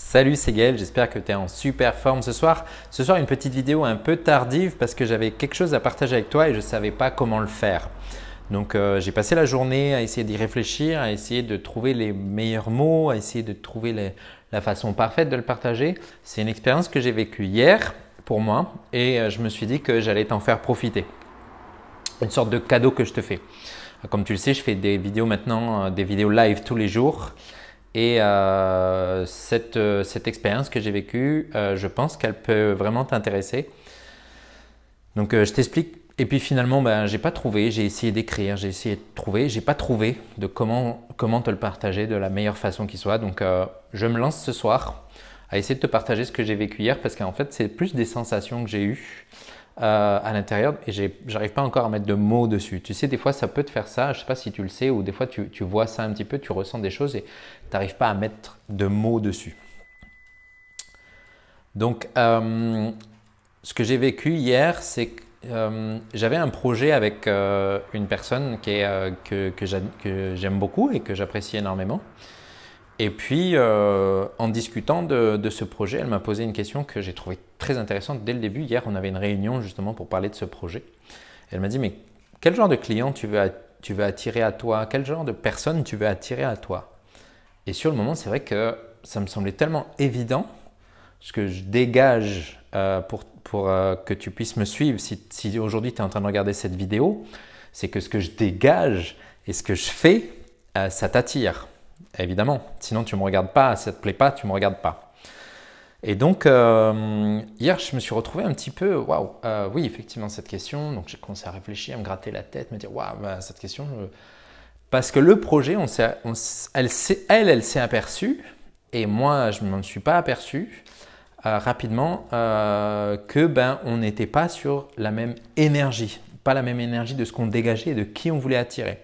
Salut, c'est Gaël, j'espère que tu es en super forme ce soir. Ce soir, une petite vidéo un peu tardive parce que j'avais quelque chose à partager avec toi et je ne savais pas comment le faire. Donc euh, j'ai passé la journée à essayer d'y réfléchir, à essayer de trouver les meilleurs mots, à essayer de trouver la façon parfaite de le partager. C'est une expérience que j'ai vécue hier pour moi et euh, je me suis dit que j'allais t'en faire profiter. Une sorte de cadeau que je te fais. Comme tu le sais, je fais des vidéos maintenant, euh, des vidéos live tous les jours. Et euh, cette, euh, cette expérience que j'ai vécue, euh, je pense qu'elle peut vraiment t'intéresser. Donc je t'explique. Et puis finalement, ben, j'ai pas trouvé, j'ai essayé d'écrire, j'ai essayé de trouver, j'ai pas trouvé de comment, comment te le partager de la meilleure façon qui soit. Donc je me lance ce soir à essayer de te partager ce que j'ai vécu hier parce qu'en fait, c'est plus des sensations que j'ai eues. Euh, à l'intérieur et j'arrive pas encore à mettre de mots dessus. Tu sais, des fois, ça peut te faire ça, je sais pas si tu le sais, ou des fois, tu, vois ça un petit peu, tu ressens des choses et tu n'arrives pas à mettre de mots dessus. Donc, euh, ce que j'ai vécu hier, c'est que euh, j'avais un projet avec une personne qui est, que, que j'aime beaucoup et que j'apprécie énormément. Et puis, en discutant de, de, ce projet, elle m'a posé une question que j'ai trouvée très intéressante. Dès le début, hier, on avait une réunion justement pour parler de ce projet. Elle m'a dit, mais quel genre de client tu veux, tu veux attirer à toi Quel genre de personne tu veux attirer à toi Et sur le moment, c'est vrai que ça me semblait tellement évident ce que je dégage euh, pour, pour euh, que tu puisses me suivre. Si, aujourd'hui tu es en train de regarder cette vidéo, c'est que ce que je dégage et ce que je fais, euh, ça t'attire, évidemment. Sinon, tu ne me regardes pas, ça ne te plaît pas, tu ne me regardes pas. Et donc, euh, hier, je me suis retrouvé un petit peu, waouh, euh, oui, effectivement, cette question. Donc, j'ai commencé à réfléchir, à me gratter la tête, me dire, waouh, bah, cette question. Parce que le projet, on elle, elle, s'est aperçue, et moi, je ne m'en suis pas aperçu euh, rapidement, euh, que ben, on n'était pas sur la même énergie, pas la même énergie de ce qu'on dégageait et de qui on voulait attirer.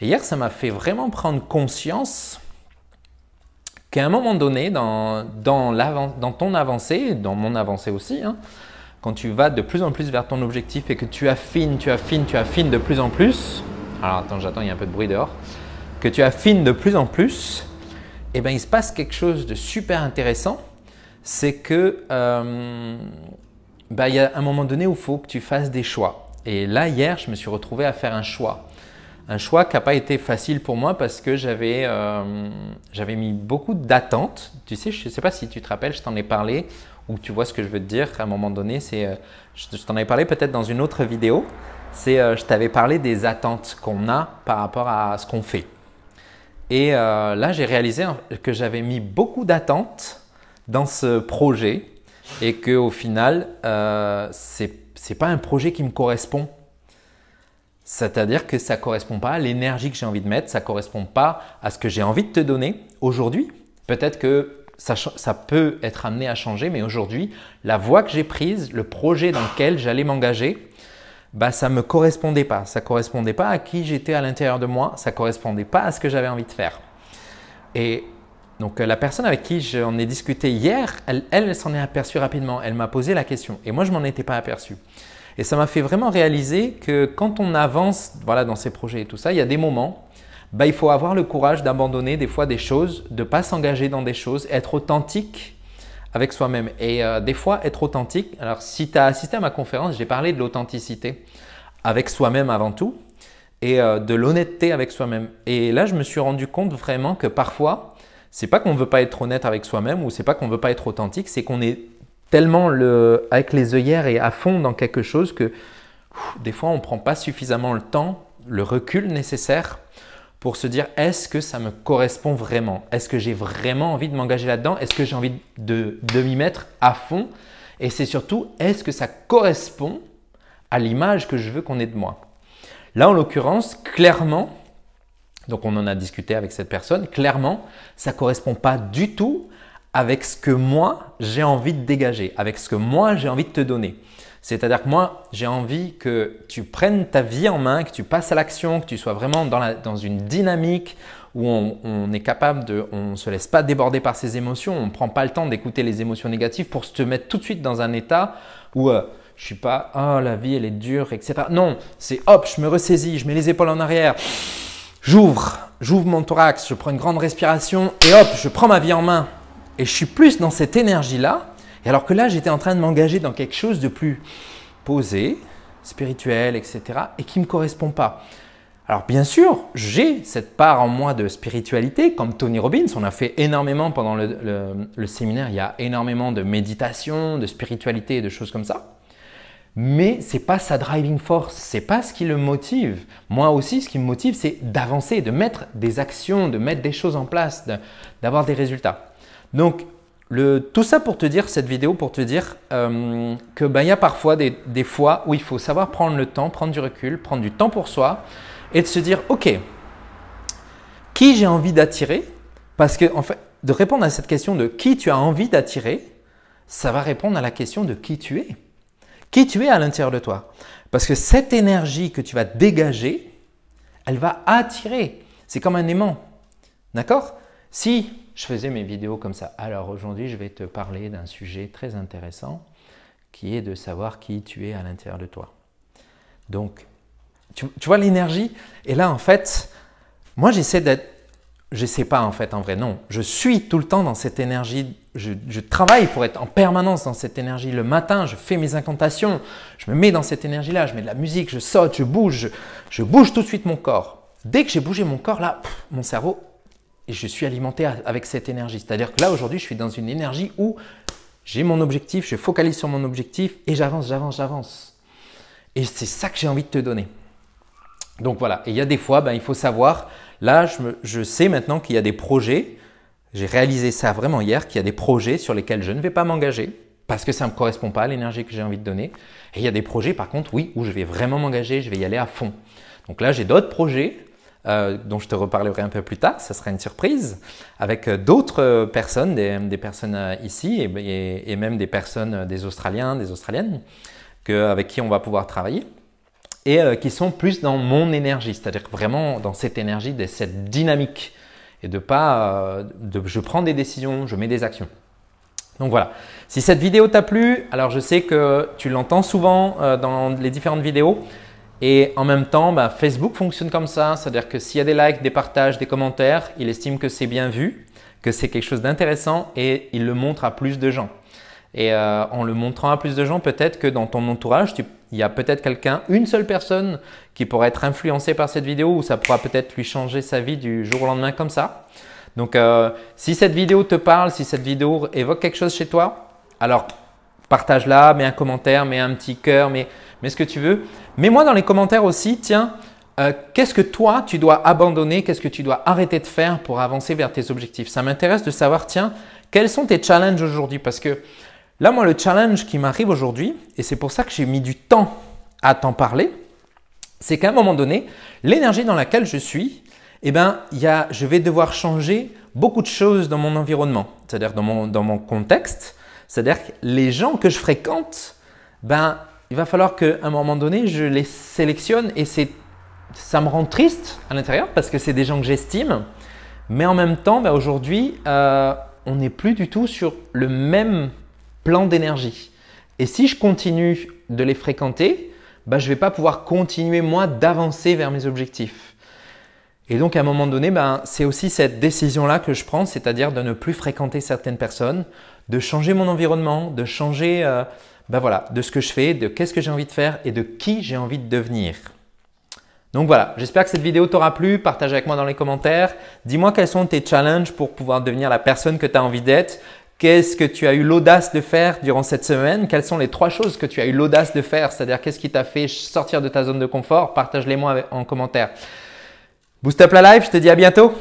Et hier, ça m'a fait vraiment prendre conscience qu'à un moment donné, dans, dans, dans, ton avancée, dans mon avancée aussi, hein, quand tu vas de plus en plus vers ton objectif et que tu affines, tu affines, tu affines de plus en plus, alors attends, j'attends, il y a un peu de bruit dehors, que tu affines de plus en plus, et eh ben, il se passe quelque chose de super intéressant, c'est que euh, bah, il y a un moment donné où il faut que tu fasses des choix. Et là, hier, je me suis retrouvé à faire un choix un choix qui n'a pas été facile pour moi parce que j'avais euh, mis beaucoup d'attentes. Tu sais, je ne sais pas si tu te rappelles, je t'en ai parlé ou tu vois ce que je veux te dire à un moment donné. C'est, euh, je, t'en ai parlé peut-être dans une autre vidéo. C'est, euh, je t'avais parlé des attentes qu'on a par rapport à ce qu'on fait. Et là, j'ai réalisé que j'avais mis beaucoup d'attentes dans ce projet et que au final, c'est pas un projet qui me correspond c'est-à-dire que ça ne correspond pas à l'énergie que j'ai envie de mettre, ça ne correspond pas à ce que j'ai envie de te donner aujourd'hui. Peut-être que ça, peut être amené à changer, mais aujourd'hui, la voie que j'ai prise, le projet dans lequel j'allais m'engager, bah, ça ne me correspondait pas. Ça ne correspondait pas à qui j'étais à l'intérieur de moi, ça ne correspondait pas à ce que j'avais envie de faire. Et donc euh, la personne avec qui j'en ai discuté hier, elle, s'en est aperçue rapidement, elle m'a posé la question, et moi je m'en étais pas aperçu. Et ça m'a fait vraiment réaliser que quand on avance voilà, dans ces projets et tout ça, il y a des moments, bah, il faut avoir le courage d'abandonner des fois des choses, de ne pas s'engager dans des choses, être authentique avec soi-même. Et euh, des fois, être authentique, alors si tu as assisté à ma conférence, j'ai parlé de l'authenticité avec soi-même avant tout et euh, de l'honnêteté avec soi-même. Et là, je me suis rendu compte vraiment que parfois, c'est pas qu'on ne veut pas être honnête avec soi-même ou c'est pas qu'on ne veut pas être authentique, c'est qu'on est tellement le, avec les œillères et à fond dans quelque chose que des fois on ne prend pas suffisamment le temps, le recul nécessaire pour se dire est-ce que ça me correspond vraiment Est-ce que j'ai vraiment envie de m'engager là-dedans Est-ce que j'ai envie de, de m'y mettre à fond Et c'est surtout est-ce que ça correspond à l'image que je veux qu'on ait de moi Là, en l'occurrence, clairement, donc on en a discuté avec cette personne, clairement, ça ne correspond pas du tout avec ce que moi j'ai envie de dégager, avec ce que moi j'ai envie de te donner. C'est-à-dire que moi j'ai envie que tu prennes ta vie en main, que tu passes à l'action, que tu sois vraiment dans, la, dans une dynamique où on, est capable de, on ne se laisse pas déborder par ses émotions, on ne prend pas le temps d'écouter les émotions négatives pour se mettre tout de suite dans un état où euh, je suis pas, oh la vie elle est dure, etc. Non, c'est hop, je me ressaisis, je mets les épaules en arrière, j'ouvre, j'ouvre mon thorax, je prends une grande respiration et hop, je prends ma vie en main et je suis plus dans cette énergie-là, alors que là, j'étais en train de m'engager dans quelque chose de plus posé, spirituel, etc., et qui ne me correspond pas. Alors bien sûr, j'ai cette part en moi de spiritualité, comme Tony Robbins, on a fait énormément pendant le, séminaire, il y a énormément de méditation, de spiritualité et de choses comme ça. Mais n'est pas sa driving force, c'est pas ce qui le motive. Moi aussi, ce qui me motive, c'est d'avancer, de mettre des actions, de mettre des choses en place, d'avoir des résultats. Donc, tout ça pour te dire, cette vidéo pour te dire euh, que qu'il ben, y a parfois des, fois où il faut savoir prendre le temps, prendre du recul, prendre du temps pour soi et de se dire, ok, qui j'ai envie d'attirer Parce que, en fait, de répondre à cette question de qui tu as envie d'attirer, ça va répondre à la question de qui tu es. Qui tu es à l'intérieur de toi. Parce que cette énergie que tu vas dégager, elle va attirer. C'est comme un aimant. D'accord Si je faisais mes vidéos comme ça. Alors aujourd'hui, je vais te parler d'un sujet très intéressant qui est de savoir qui tu es à l'intérieur de toi. Donc, tu, vois l'énergie Et là, en fait, moi, j'essaie d'être... Je sais pas en fait, en vrai, non. Je suis tout le temps dans cette énergie. Je, travaille pour être en permanence dans cette énergie. Le matin, je fais mes incantations. Je me mets dans cette énergie-là. Je mets de la musique, je saute, je bouge. Je, bouge tout de suite mon corps. Dès que j'ai bougé mon corps, là, mon cerveau, et je suis alimenté avec cette énergie. C'est-à-dire que là, aujourd'hui, je suis dans une énergie où j'ai mon objectif, je focalise sur mon objectif et j'avance, j'avance, j'avance. Et c'est ça que j'ai envie de te donner. Donc voilà, et il y a des fois, ben, il faut savoir, là, je, me, je sais maintenant qu'il y a des projets, j'ai réalisé ça vraiment hier, qu'il y a des projets sur lesquels je ne vais pas m'engager parce que ça ne me correspond pas à l'énergie que j'ai envie de donner. Et il y a des projets, par contre, oui, où je vais vraiment m'engager, je vais y aller à fond. Donc là, j'ai d'autres projets euh, dont je te reparlerai un peu plus tard, ce sera une surprise, avec euh, d'autres euh, personnes, des, personnes ici et, même des personnes, des Australiens, des Australiennes, avec qui on va pouvoir travailler et qui sont plus dans mon énergie, c'est-à-dire vraiment dans cette énergie, de cette dynamique et de pas, de, je prends des décisions, je mets des actions. Donc voilà. Si cette vidéo t'a plu, alors je sais que tu l'entends souvent dans les différentes vidéos. Et en même temps, bah, Facebook fonctionne comme ça, c'est-à-dire que s'il y a des likes, des partages, des commentaires, il estime que c'est bien vu, que c'est quelque chose d'intéressant et il le montre à plus de gens. Et euh, en le montrant à plus de gens, peut-être que dans ton entourage, il y a peut-être quelqu'un, une seule personne qui pourrait être influencée par cette vidéo ou ça pourra peut-être lui changer sa vie du jour au lendemain comme ça. Donc euh, si cette vidéo te parle, si cette vidéo évoque quelque chose chez toi, alors partage-la, mets un commentaire, mets un petit cœur, mets mets ce que tu veux. Mets-moi dans les commentaires aussi, tiens, euh, qu'est-ce que toi tu dois abandonner, qu'est-ce que tu dois arrêter de faire pour avancer vers tes objectifs. Ça m'intéresse de savoir, tiens, quels sont tes challenges aujourd'hui Parce que là, moi, le challenge qui m'arrive aujourd'hui, et c'est pour ça que j'ai mis du temps à t'en parler, c'est qu'à un moment donné, l'énergie dans laquelle je suis, eh ben, y a, je vais devoir changer beaucoup de choses dans mon environnement, c'est-à-dire dans mon, dans mon contexte, c'est-à-dire que les gens que je fréquente, ben, il va falloir qu'à un moment donné, je les sélectionne et c'est, ça me rend triste à l'intérieur parce que c'est des gens que j'estime. Mais en même temps, bah, aujourd'hui, euh, on n'est plus du tout sur le même plan d'énergie. Et si je continue de les fréquenter, bah, je ne vais pas pouvoir continuer moi d'avancer vers mes objectifs. Et donc à un moment donné, bah, c'est aussi cette décision-là que je prends, c'est-à-dire de ne plus fréquenter certaines personnes, de changer mon environnement, de changer euh, ben voilà, de ce que je fais, de qu'est-ce que j'ai envie de faire et de qui j'ai envie de devenir. Donc voilà, j'espère que cette vidéo t'aura plu. Partage avec moi dans les commentaires. Dis-moi quels sont tes challenges pour pouvoir devenir la personne que tu as envie d'être. Qu'est-ce que tu as eu l'audace de faire durant cette semaine Quelles sont les trois choses que tu as eu l'audace de faire C'est-à-dire qu'est-ce qui t'a fait sortir de ta zone de confort Partage-les moi en commentaire. Boost up la live, je te dis à bientôt.